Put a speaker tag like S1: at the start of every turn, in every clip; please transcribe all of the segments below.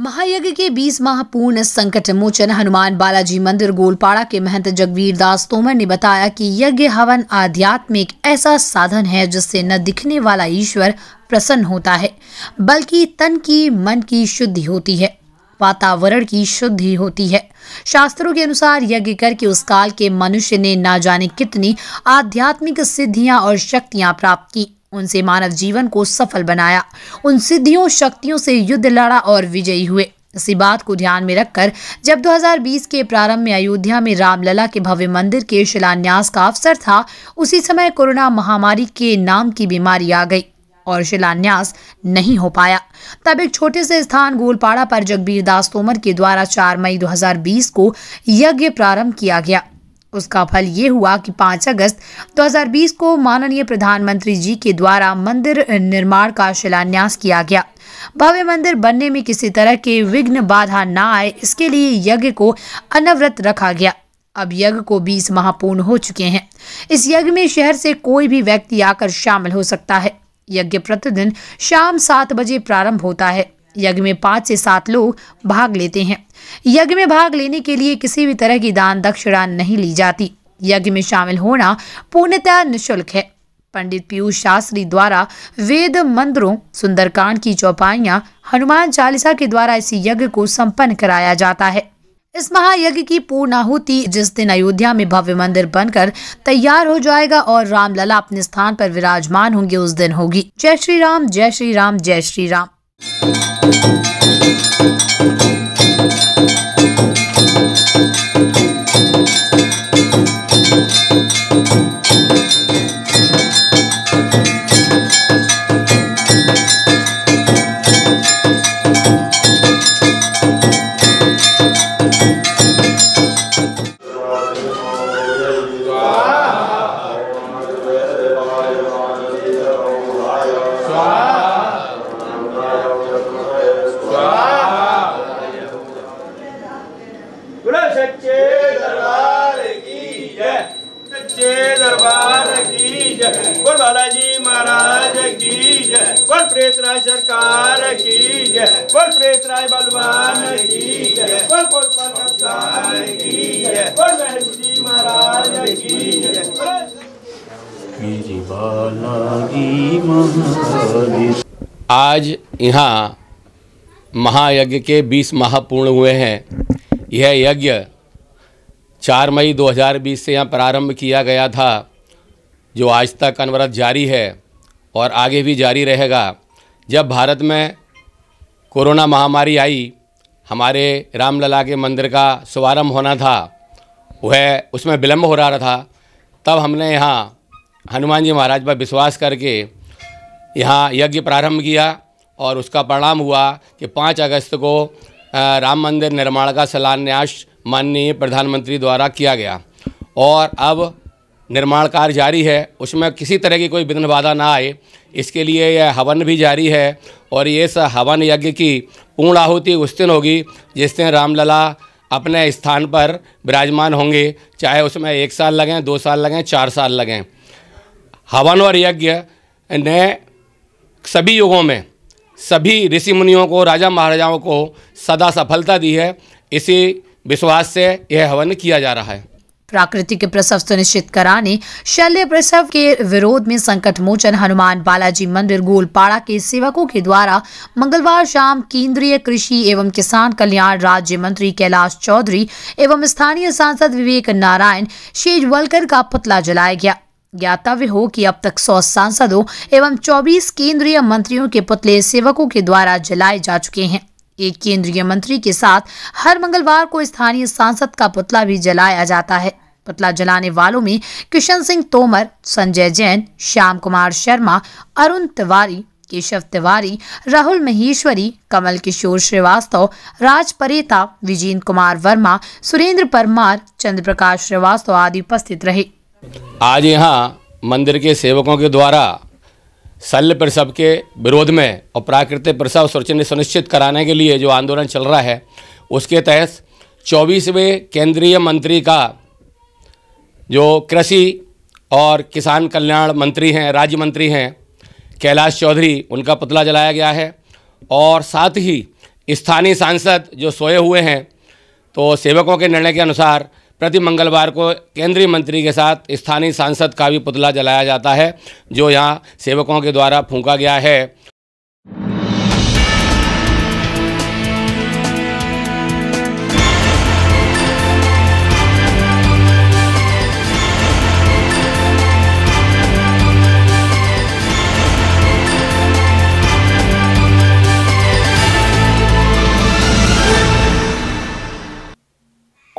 S1: महायज्ञ के 20 माह पूर्ण संकट मोचन हनुमान बालाजी मंदिर गोलपाड़ा के महंत जगवीर दास तोमर ने बताया कि यज्ञ हवन आध्यात्मिक ऐसा साधन है जिससे न दिखने वाला ईश्वर प्रसन्न होता है बल्कि तन की मन की शुद्धि होती है वातावरण की शुद्धि होती है शास्त्रों के अनुसार यज्ञ करके उस काल के मनुष्य ने ना जाने कितनी आध्यात्मिक सिद्धियां और शक्तियां प्राप्त की उनसे मानव जीवन को सफल बनाया उन सिद्धियों शक्तियों से युद्ध लड़ा और विजयी हुए इसी बात को ध्यान में रखकर जब 2020 के प्रारंभ में अयोध्या में रामलला के भव्य मंदिर के शिलान्यास का अवसर था उसी समय कोरोना महामारी के नाम की बीमारी आ गई और शिलान्यास नहीं हो पाया तब एक छोटे से स्थान गोलपाड़ा पर जगबीर दास तोमर के द्वारा 4 मई 2020 को यज्ञ प्रारंभ किया गया उसका फल ये हुआ कि 5 अगस्त 2020 को माननीय प्रधानमंत्री जी के द्वारा मंदिर निर्माण का शिलान्यास किया गया भव्य मंदिर बनने में किसी तरह के विघ्न बाधा न आए इसके लिए यज्ञ को अनवरत रखा गया अब यज्ञ को 20 माह पूर्ण हो चुके हैं इस यज्ञ में शहर से कोई भी व्यक्ति आकर शामिल हो सकता है यज्ञ प्रतिदिन शाम सात बजे प्रारंभ होता है यज्ञ में पाँच से सात लोग भाग लेते हैं यज्ञ में भाग लेने के लिए किसी भी तरह की दान दक्षिणा नहीं ली जाती यज्ञ में शामिल होना पूर्णतः निःशुल्क है पंडित पीयूष शास्त्री द्वारा वेद मंत्रों सुंदरकांड की चौपाइया हनुमान चालीसा के द्वारा इस यज्ञ को संपन्न कराया जाता है इस महायज्ञ की पूर्णाहुति जिस दिन अयोध्या में भव्य मंदिर बनकर तैयार हो जाएगा और रामलला अपने स्थान पर विराजमान होंगे उस दिन होगी जय श्री राम जय श्री राम जय श्री राम Thank you.
S2: सरकार की जय बोल प्रेत राय बलवान की जय बोल बोल पर की जय बोल महर्षि महाराज की जय आज यहाँ महायज्ञ के 20 माह पूर्ण हुए हैं यह यज्ञ 4 मई 2020 से यहाँ प्रारंभ किया गया था जो आज तक अनवरत जारी है और आगे भी जारी रहेगा जब भारत में कोरोना महामारी आई हमारे रामलला के मंदिर का शुभारम्भ होना था वह उसमें विलम्ब हो रहा था तब हमने यहाँ हनुमान जी महाराज पर विश्वास करके यहाँ यज्ञ प्रारंभ किया और उसका परिणाम हुआ कि पाँच अगस्त को राम मंदिर निर्माण का शिलान्यास माननीय प्रधानमंत्री द्वारा किया गया और अब निर्माण कार्य जारी है उसमें किसी तरह की कोई विघ्न बाधा ना आए इसके लिए यह हवन भी जारी है और ये हवन यज्ञ की पूर्ण आहुति उस दिन होगी जिस दिन रामलला अपने स्थान पर विराजमान होंगे चाहे उसमें एक साल लगें दो साल लगें चार साल लगें हवन और यज्ञ ने सभी युगों में सभी ऋषि मुनियों को राजा महाराजाओं को सदा सफलता दी है इसी विश्वास से यह हवन किया जा रहा है
S1: प्राकृतिक प्रसव सुनिश्चित कराने शल्य प्रसव के विरोध में संकट मोचन हनुमान बालाजी मंदिर गोलपाड़ा के सेवकों के द्वारा मंगलवार शाम केंद्रीय कृषि एवं किसान कल्याण राज्य मंत्री कैलाश चौधरी एवं स्थानीय सांसद विवेक नारायण शेजवलकर का पुतला जलाया गया ज्ञातव्य हो कि अब तक सौ सांसदों एवं 24 केंद्रीय मंत्रियों के पुतले सेवकों के द्वारा जलाए जा चुके हैं एक केंद्रीय मंत्री के साथ हर मंगलवार को स्थानीय सांसद का पुतला भी जलाया जाता है पुतला जलाने वालों में किशन सिंह तोमर संजय जैन श्याम कुमार शर्मा अरुण तिवारी केशव तिवारी राहुल महेश्वरी कमल किशोर श्रीवास्तव राज परेता विजेंद्र कुमार वर्मा सुरेंद्र परमार चंद्रप्रकाश श्रीवास्तव आदि उपस्थित रहे
S2: आज यहाँ मंदिर के सेवकों के द्वारा शल्य प्रसव के विरोध में और प्राकृतिक प्रसव सुरक्षण सुनिश्चित कराने के लिए जो आंदोलन चल रहा है उसके तहत चौबीसवें केंद्रीय मंत्री का जो कृषि और किसान कल्याण मंत्री हैं राज्य मंत्री हैं कैलाश चौधरी उनका पुतला जलाया गया है और साथ ही स्थानीय सांसद जो सोए हुए हैं तो सेवकों के निर्णय के अनुसार प्रति मंगलवार को केंद्रीय मंत्री के साथ स्थानीय सांसद का भी पुतला जलाया जाता है जो यहाँ सेवकों के द्वारा फूंका गया है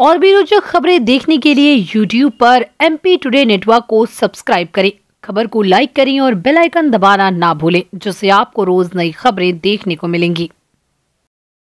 S1: और भी रोचक खबरें देखने के लिए यूट्यूब पर एम पी टूडे नेटवर्क को सब्सक्राइब करें खबर को लाइक करें और बेल आइकन दबाना ना भूलें जिससे आपको रोज नई खबरें देखने को मिलेंगी